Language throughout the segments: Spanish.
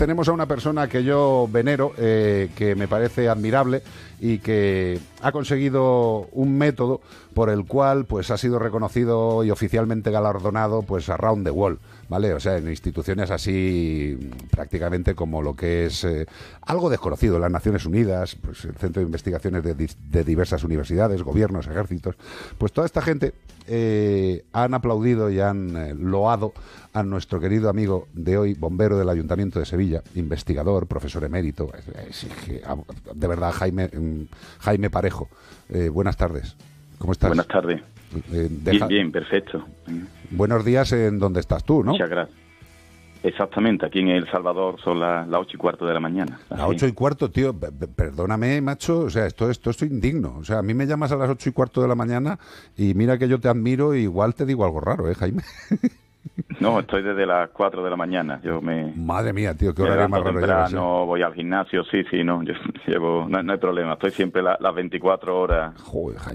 tenemos a una persona que yo venero, eh, que me parece admirable y que ha conseguido un método por el cual pues, ha sido reconocido y oficialmente galardonado pues, Round the world. O sea, en instituciones así prácticamente como lo que es eh, algo desconocido, las Naciones Unidas, pues, el Centro de Investigaciones de, diversas universidades, gobiernos, ejércitos, pues toda esta gente eh, han aplaudido y han eh, loado a nuestro querido amigo de hoy, bombero del Ayuntamiento de Sevilla, investigador, profesor emérito, ah, de verdad, Jaime, mm, Jaime Parejo. buenas tardes. ¿Cómo estás? Buenas tardes. Eh, bien, bien, perfecto. Buenos días en donde estás tú, ¿no? Muchas gracias. Exactamente, aquí en El Salvador son las ocho y cuarto de la mañana. Las ocho y cuarto, tío, perdóname, macho, o sea, esto, esto es indigno. O sea, a mí me llamas a las ocho y cuarto de la mañana y mira que yo te admiro, y igual te digo algo raro, ¿eh, Jaime? No, estoy desde las 4 de la mañana. Yo me Madre mía, tío, qué horario más No voy al gimnasio, sí, sí, no, yo llevo no, hay problema. Estoy siempre las 24 horas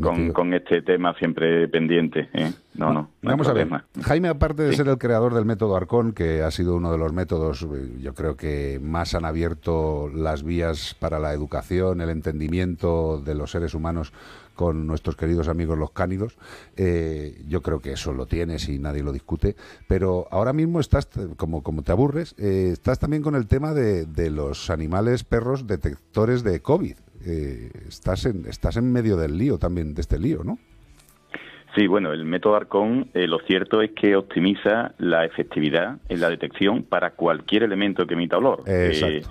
con, con, este tema siempre pendiente. ¿eh? no, no. Vamos a ver. Jaime, aparte de ser el creador del método Arcón, que ha sido uno de los métodos, eh, yo creo que más han abierto las vías para la educación, el entendimiento de los seres humanos con nuestros queridos amigos los cánidos. Eh, yo creo que eso lo tienes y nadie lo discute. Pero ahora mismo estás, eh, como, como te aburres, estás también con el tema de, los animales perros detectores de COVID. estás, en, estás en medio del lío también, de este lío, ¿no? Sí, bueno, el método Arcón, eh, lo cierto es que optimiza la efectividad en la detección para cualquier elemento que emita olor. Eh,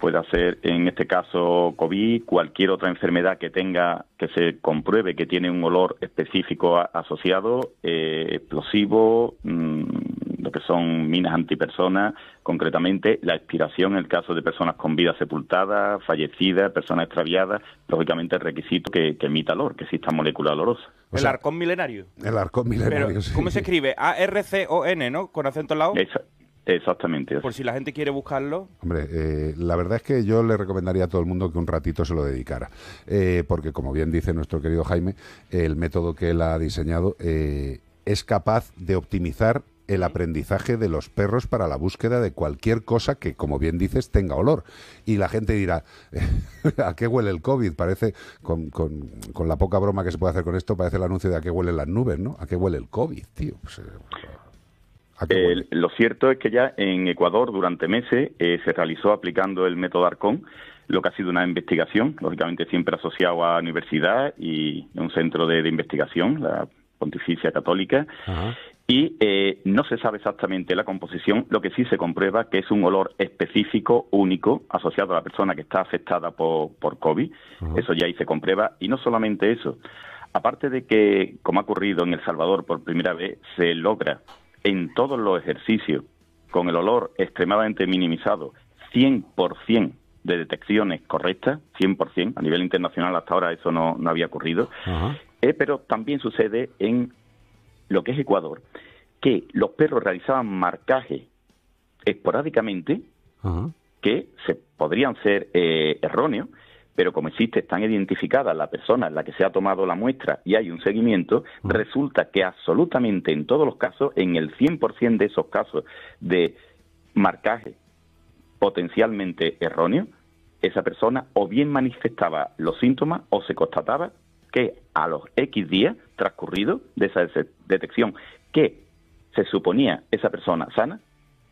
puede ser, en este caso, COVID, cualquier otra enfermedad que tenga, que se compruebe que tiene un olor específico asociado, eh, explosivo, mm, lo que son minas antipersonas, concretamente la expiración en el caso de personas con vida sepultada, fallecidas, personas extraviadas, lógicamente el requisito que, emita olor, que exista molécula olorosa. el arcón milenario. El arcón milenario, sí. ¿Cómo se escribe? A-R-C-O-N, ¿no? Con acento en la O. Exactamente. Por si la gente quiere buscarlo. Hombre, eh, la verdad es que yo le recomendaría a todo el mundo que un ratito se lo dedicara. Eh, porque, como bien dice nuestro querido Jaime, el método que él ha diseñado eh, es capaz de optimizar el aprendizaje de los perros para la búsqueda de cualquier cosa que, como bien dices, tenga olor. Y la gente dirá, ¿a qué huele el COVID? Parece, con, con, la poca broma que se puede hacer con esto, parece el anuncio de a qué huelen las nubes, ¿no? ¿A qué huele el COVID, tío? Pues, eh, lo cierto es que ya en Ecuador durante meses eh, se realizó aplicando el método Arcón lo que ha sido una investigación, lógicamente siempre asociado a universidad y un centro de, de investigación, la Pontificia Católica, Ajá y eh, no se sabe exactamente la composición, lo que sí se comprueba que es un olor específico, único, asociado a la persona que está afectada por, por COVID, eso ya ahí se comprueba, y no solamente eso, aparte de que, como ha ocurrido en El Salvador por primera vez, se logra en todos los ejercicios, con el olor extremadamente minimizado, 100% de detecciones correctas, 100%, a nivel internacional hasta ahora eso no, había ocurrido, eh, pero también sucede en lo que es Ecuador, que los perros realizaban marcaje esporádicamente, que se podrían ser eh, erróneos, pero como existe, están identificadas la persona en la que se ha tomado la muestra y hay un seguimiento, resulta que absolutamente en todos los casos, en el 100% de esos casos de marcaje potencialmente erróneo, esa persona o bien manifestaba los síntomas o se constataba que a los X días transcurridos de esa detección que se suponía esa persona sana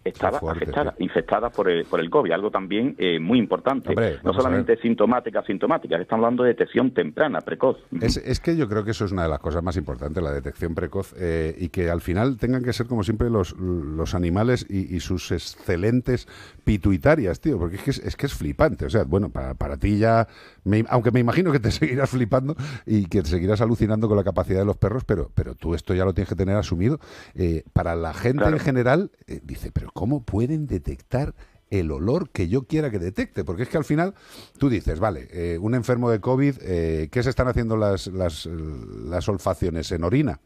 estaba afectada, infectada por el, por el COVID, algo también eh, muy importante. no solamente sintomática, sintomática, están hablando de detección temprana, precoz. Es, que yo creo que eso es una de las cosas más importantes, la detección precoz, eh, y que al final tengan que ser como siempre los, los animales y, sus excelentes pituitarias, tío, porque es que es, que es flipante. O sea, bueno, para, para ti ya, aunque me imagino que te seguirás flipando y que te seguirás alucinando con la capacidad de los perros, pero, pero tú esto ya lo tienes que tener asumido. Eh, para la gente en general, dice, pero ¿cómo pueden detectar el olor que yo quiera que detecte? Porque es que al final tú dices, vale, eh, un enfermo de COVID, eh, ¿qué se están haciendo las, las, olfacciones en orina?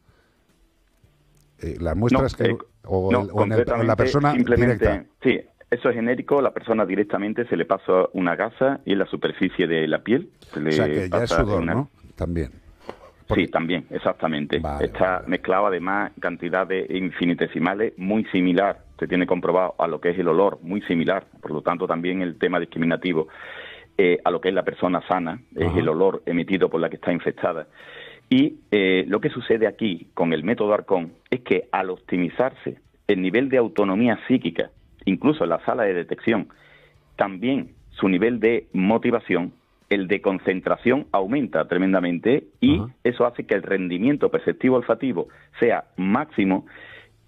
Eh, las muestras que... Eh, o, en, la persona directa. Sí, eso es genérico, la persona directamente se le pasa una gasa y en la superficie de la piel. Se le o sea, que ya es sudor, ¿no? También. Sí, también, exactamente. Está mezclado además cantidades infinitesimales muy similar se tiene comprobado a lo que es el olor, muy similar, por lo tanto también el tema discriminativo eh, a lo que es la persona sana, es el olor emitido por la que está infectada. Y eh, lo que sucede aquí con el método Arcón es que al optimizarse el nivel de autonomía psíquica, incluso en la sala de detección, también su nivel de motivación, el de concentración aumenta tremendamente y eso hace que el rendimiento perceptivo olfativo sea máximo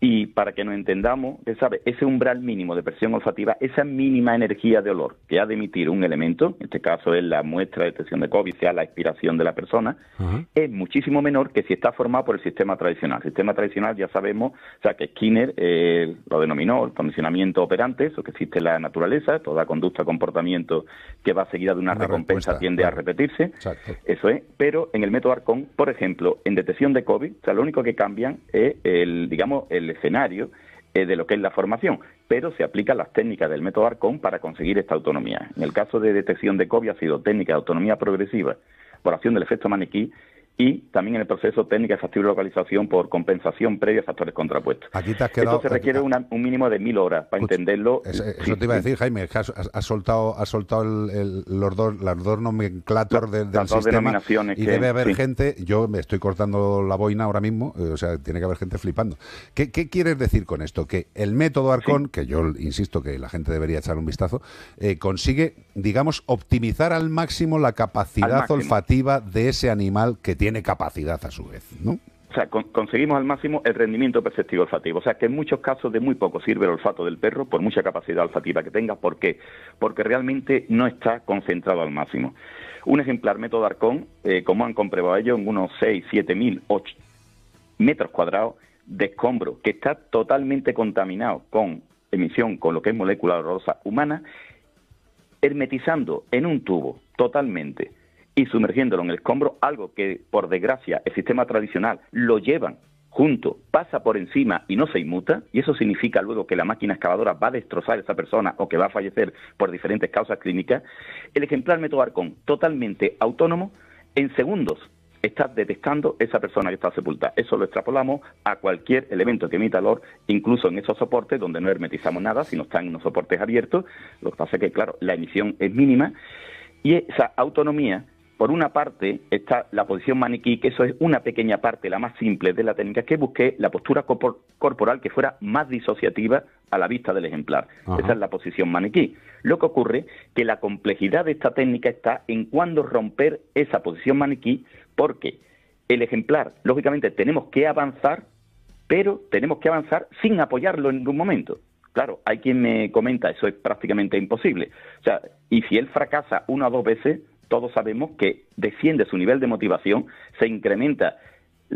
y para que nos entendamos, ¿sabe? ese umbral mínimo de presión olfativa, esa mínima energía de olor que ha de emitir un elemento, en este caso es la muestra de detección de COVID, sea la expiración de la persona, es muchísimo menor que si está formado por el sistema tradicional. El sistema tradicional ya sabemos, o sea, que Skinner eh, lo denominó el condicionamiento operante, eso que existe en la naturaleza, toda conducta, comportamiento que va seguida de una, recompensa tiende a repetirse. Eso es. Pero en el método Arcón, por ejemplo, en detección de COVID, o sea, lo único que cambian es el, digamos, el escenario eh, de lo que es la formación, pero se aplican las técnicas del método ARCON para conseguir esta autonomía. En el caso de detección de COVID ha sido técnica de autonomía progresiva por acción del efecto maniquí y también en el proceso técnico de factible localización por compensación previa a factores contrapuestos. Aquí te has quedado, se requiere un mínimo de mil horas para entenderlo. eso te iba a decir, Jaime, has, soltado, soltado el, los dos, las del sistema y debe haber gente, yo me estoy cortando la boina ahora mismo, eh, o sea, tiene que haber gente flipando. ¿Qué, quieres decir con esto? Que el método Arcón, que yo insisto que la gente debería echar un vistazo, eh, consigue, digamos, optimizar al máximo la capacidad olfativa de ese animal que tiene tiene capacidad a su vez, ¿no? O sea, conseguimos al máximo el rendimiento perceptivo olfativo. O sea, que en muchos casos de muy poco sirve el olfato del perro, por mucha capacidad olfativa que tenga. ¿Por qué? Porque realmente no está concentrado al máximo. Un ejemplar método Arcón, eh, como han comprobado ellos, en unos 6, 7.000, mil, metros cuadrados de escombro, que está totalmente contaminado con emisión, con lo que es molécula rosa humana, hermetizando en un tubo totalmente y sumergiéndolo en el escombro, algo que por desgracia el sistema tradicional lo llevan junto, pasa por encima y no se inmuta, y eso significa luego que la máquina excavadora va a destrozar a esa persona o que va a fallecer por diferentes causas clínicas, el ejemplar método totalmente autónomo, en segundos está detectando esa persona que está sepultada. Eso lo extrapolamos a cualquier elemento que emita olor, incluso en esos soportes donde no hermetizamos nada, sino están en unos soportes abiertos. Lo que pasa es que, claro, la emisión es mínima y esa autonomía por una parte está la posición maniquí, que eso es una pequeña parte, la más simple de la técnica, que busqué la postura corporal que fuera más disociativa a la vista del ejemplar. Esa es la posición maniquí. Lo que ocurre que la complejidad de esta técnica está en cuándo romper esa posición maniquí, porque el ejemplar, lógicamente, tenemos que avanzar, pero tenemos que avanzar sin apoyarlo en ningún momento. Claro, hay quien me comenta, eso es prácticamente imposible. O sea, y si él fracasa una o dos veces, todos sabemos que desciende su nivel de motivación, se incrementa,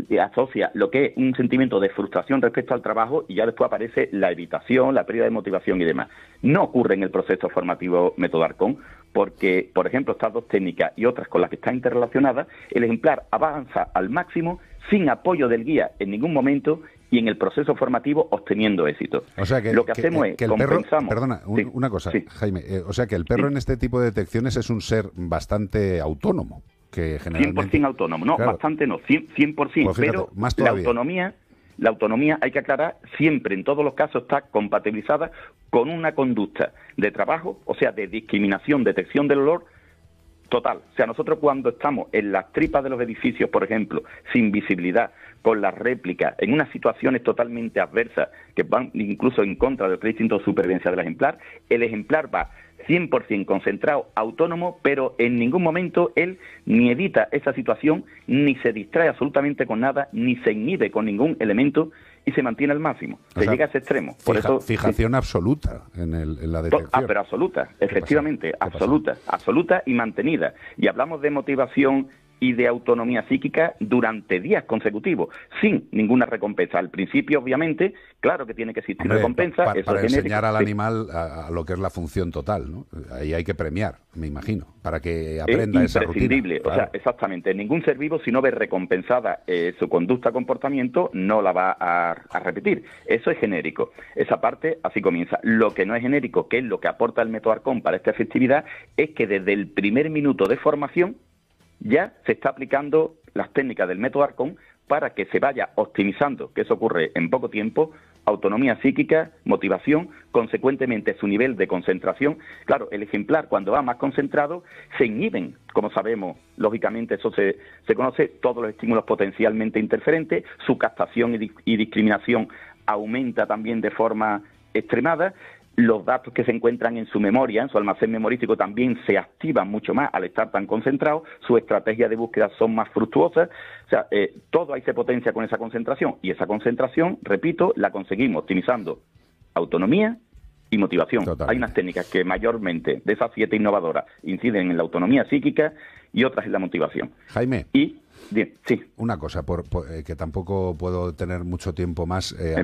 eh, asocia lo que es un sentimiento de frustración respecto al trabajo y ya después aparece la evitación, la pérdida de motivación y demás. No ocurre en el proceso formativo Metodarcón porque, por ejemplo, estas dos técnicas y otras con las que están interrelacionadas, el ejemplar avanza al máximo sin apoyo del guía en ningún momento y en el proceso formativo obteniendo éxito. O sea que lo que, hacemos es perdona, una cosa, Jaime. Eh, o sea que el perro en este tipo de detecciones es un ser bastante autónomo. Que generalmente... 100% autónomo, no, bastante no, 100%, pues pero la autonomía la autonomía, hay que aclarar, siempre en todos los casos está compatibilizada con una conducta de trabajo, o sea, de discriminación, detección del olor total. O sea, nosotros cuando estamos en las tripas de los edificios, por ejemplo, sin visibilidad, con la réplica, en unas situaciones totalmente adversas que van incluso en contra del crédito de supervivencia del ejemplar, el ejemplar va 100% concentrado, autónomo, pero en ningún momento él ni evita esa situación, ni se distrae absolutamente con nada, ni se inhibe con ningún elemento y se mantiene al máximo. Se llega a ese extremo. Por eso, fijación absoluta en, la ah, detección. pero absoluta, efectivamente, absoluta, absoluta y mantenida. Y hablamos de motivación y de autonomía psíquica durante días consecutivos, sin ninguna recompensa. Al principio, obviamente, claro que tiene que existir recompensa. para enseñar al animal a, lo que es la función total, ¿no? Ahí hay que premiar, me imagino, para que aprenda esa Es imprescindible, O sea, exactamente. Ningún ser vivo, si no ve recompensada eh, su conducta, comportamiento, no la va a, a repetir. Eso es genérico. Esa parte así comienza. Lo que no es genérico, que es lo que aporta el método para esta efectividad, es que desde el primer minuto de formación, ya se está aplicando las técnicas del método Arcón para que se vaya optimizando, que eso ocurre en poco tiempo, autonomía psíquica, motivación, consecuentemente su nivel de concentración. Claro, el ejemplar cuando va más concentrado se inhiben, como sabemos, lógicamente eso se, conoce, todos los estímulos potencialmente interferentes, su captación y discriminación aumenta también de forma extremada los datos que se encuentran en su memoria, en su almacén memorístico, también se activan mucho más al estar tan concentrado. sus estrategias de búsqueda son más fructuosas, o sea, eh, todo ahí se potencia con esa concentración y esa concentración, repito, la conseguimos optimizando autonomía y motivación. Hay unas técnicas que mayormente de esas siete innovadoras inciden en la autonomía psíquica y otras en la motivación. Jaime sí. Una cosa, eh, que tampoco puedo tener mucho tiempo más. Eh,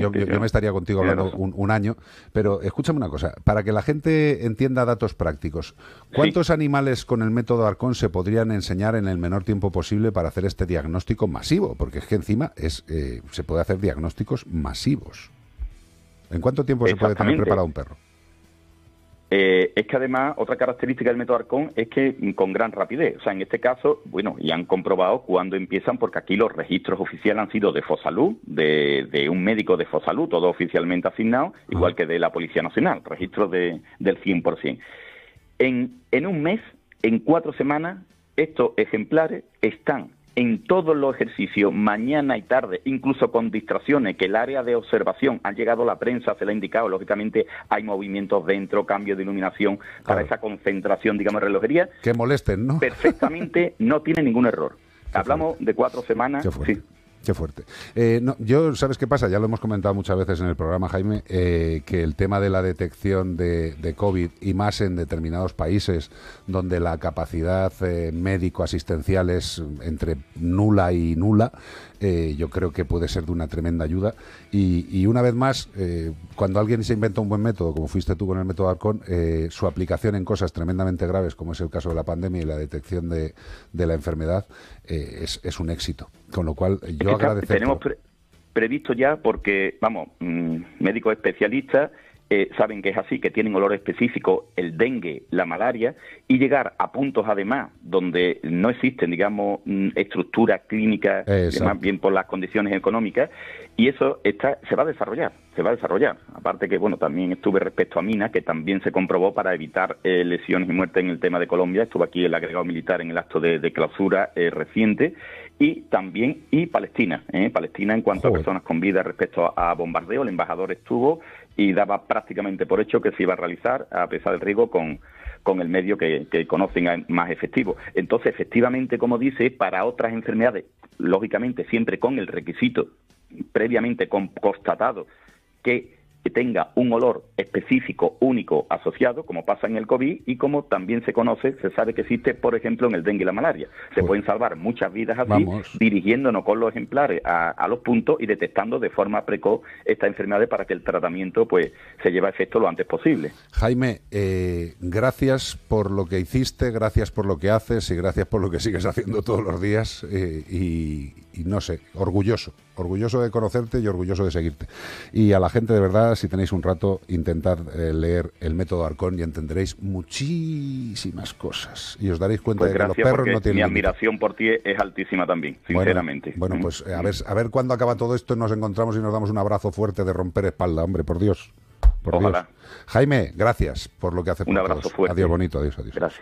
yo, me estaría contigo hablando un, año, pero escúchame una cosa, para que la gente entienda datos prácticos, ¿cuántos animales con el método Arcón se podrían enseñar en el menor tiempo posible para hacer este diagnóstico masivo? Porque es que encima es, eh, se puede hacer diagnósticos masivos. ¿En cuánto tiempo se puede tener preparado un perro? Eh, es que además otra característica del método Arcón es que mm, con gran rapidez, o sea, en este caso, bueno, y han comprobado cuándo empiezan, porque aquí los registros oficiales han sido de Fosalud, de, de un médico de Fosalud, todo oficialmente asignado, igual que de la Policía Nacional, registros de, del 100%. En, en un mes, en cuatro semanas, estos ejemplares están en todos los ejercicios, mañana y tarde, incluso con distracciones, que el área de observación, ha llegado la prensa, se la ha indicado, lógicamente hay movimientos dentro, cambio de iluminación, para esa concentración, digamos, relojería. Que molesten, ¿no? Perfectamente no tiene ningún error. Hablamos de cuatro semanas. Sí fuerte. Eh, no, yo, ¿sabes qué pasa? Ya lo hemos comentado muchas veces en el programa, Jaime, eh, que el tema de la detección de, COVID y más en determinados países donde la capacidad eh, médico-asistencial es entre nula y nula, yo creo que puede ser de una tremenda ayuda. Y, una vez más, cuando alguien se inventa un buen método, como fuiste tú con el método Arcon, su aplicación en cosas tremendamente graves, como es el caso de la pandemia y la detección de, la enfermedad, es un éxito. Con lo cual, yo agradezco. Tenemos previsto ya, porque, vamos, mm, médicos especialistas eh, saben que es así, que tienen olor específico el dengue, la malaria, y llegar a puntos además donde no existen, digamos, mm, estructuras clínicas, más bien por las condiciones económicas, y eso está, se va a desarrollar, se va a desarrollar. Aparte que, bueno, también estuve respecto a Mina, que también se comprobó para evitar eh, lesiones y muertes en el tema de Colombia, estuvo aquí el agregado militar en el acto de, clausura eh, reciente, y también y Palestina. ¿eh? Palestina en cuanto a personas con vida respecto a, bombardeo, el embajador estuvo y daba prácticamente por hecho que se iba a realizar, a pesar del riesgo, con, con el medio que, conocen más efectivo. Entonces, efectivamente, como dice, para otras enfermedades, lógicamente siempre con el requisito previamente constatado que que tenga un olor específico, único, asociado, como pasa en el COVID y como también se conoce, se sabe que existe, por ejemplo, en el dengue y la malaria. Se pueden salvar muchas vidas así, dirigiéndonos con los ejemplares a, los puntos y detectando de forma precoz esta enfermedades para que el tratamiento pues se lleve a efecto lo antes posible. Jaime, eh, gracias por lo que hiciste, gracias por lo que haces y gracias por lo que sigues haciendo todos los días eh, y no sé, orgulloso orgulloso de conocerte y orgulloso de seguirte. Y a la gente, de verdad, si tenéis un rato, intentad eh, leer el método Arcón y entenderéis muchísimas cosas. Y os daréis cuenta pues de que los perros no tienen. Mi admiración por ti es altísima también, sinceramente. Bueno, pues a ver, a ver cuándo acaba todo esto y nos encontramos y nos damos un abrazo fuerte de romper espalda, hombre, por Dios. Por Ojalá. Dios. Jaime, gracias por lo que haces. Un abrazo fuerte. Adiós, bonito. Adiós, adiós. Gracias.